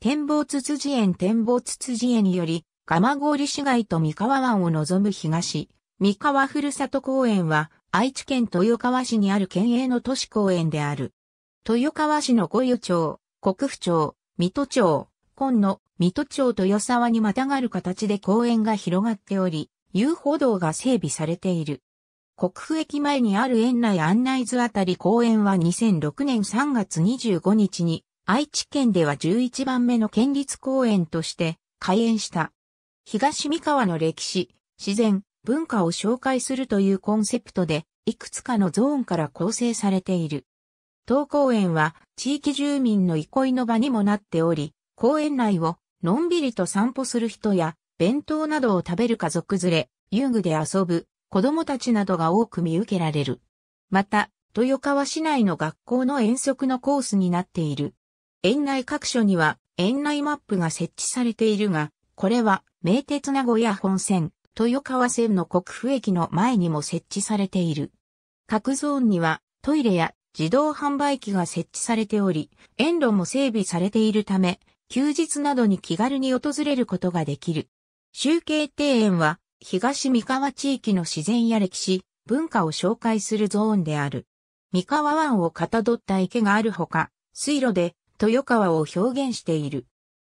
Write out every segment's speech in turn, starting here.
展望つつじ園展望つつじ園により、蒲郡市街と三河湾を望む東、三河ふるさと公園は、愛知県豊川市にある県営の都市公園である。豊川市の五湯町、国府町、水戸町、今野、水戸町豊沢にまたがる形で公園が広がっており、遊歩道が整備されている。国府駅前にある園内案内図あたり公園は2006年3月25日に愛知県では11番目の県立公園として開園した。東三河の歴史、自然、文化を紹介するというコンセプトで、いくつかのゾーンから構成されている。当公園は地域住民の憩いの場にもなっており、公園内をのんびりと散歩する人や、弁当などを食べる家族連れ、遊具で遊ぶ、子供たちなどが多く見受けられる。また、豊川市内の学校の遠足のコースになっている。園内各所には園内マップが設置されているが、これは名鉄名古屋本線、豊川線の国府駅の前にも設置されている。各ゾーンにはトイレや自動販売機が設置されており、園路も整備されているため、休日などに気軽に訪れることができる。集計庭園は東三河地域の自然や歴史、文化を紹介するゾーンである。三河湾をかたどった池があるほか、水路で豊川を表現している。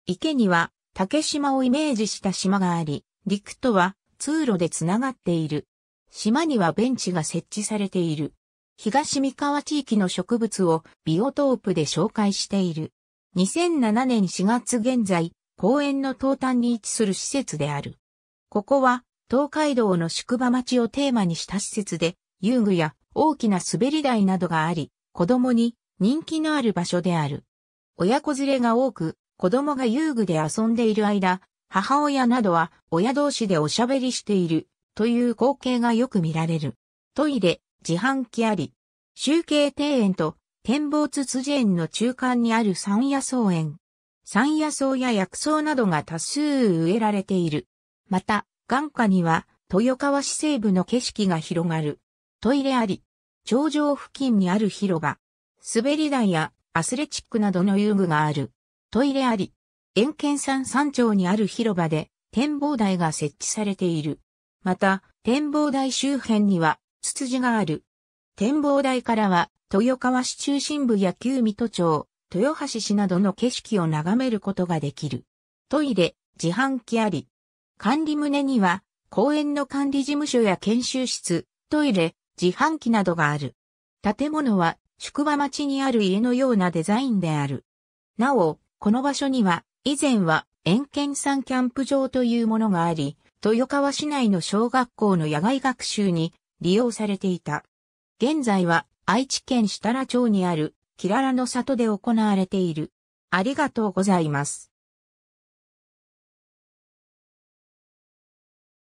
池には竹島をイメージした島があり、陸とは通路でつながっている。島にはベンチが設置されている。東三河地域の植物をビオトープで紹介している。2007年4月現在、公園の東端に位置する施設である。ここは東海道の宿場町をテーマにした施設で、遊具や大きな滑り台などがあり、子供に人気のある場所である。親子連れが多く、子供が遊具で遊んでいる間、母親などは親同士でおしゃべりしているという光景がよく見られる。トイレ、自販機あり、集計庭園と展望つつじ園の中間にある山野草園。山野草や薬草などが多数植えられている。また、眼下には豊川市西部の景色が広がる。トイレあり、頂上付近にある広場。滑り台やアスレチックなどの遊具がある。トイレあり。円剣山山頂にある広場で展望台が設置されている。また、展望台周辺には、ツツジがある。展望台からは、豊川市中心部や旧水戸町、豊橋市などの景色を眺めることができる。トイレ、自販機あり。管理棟には、公園の管理事務所や研修室、トイレ、自販機などがある。建物は宿場町にある家のようなデザインである。なお、この場所には、以前は、円県山キャンプ場というものがあり、豊川市内の小学校の野外学習に利用されていた。現在は愛知県設楽町にあるキララの里で行われている。ありがとうございます。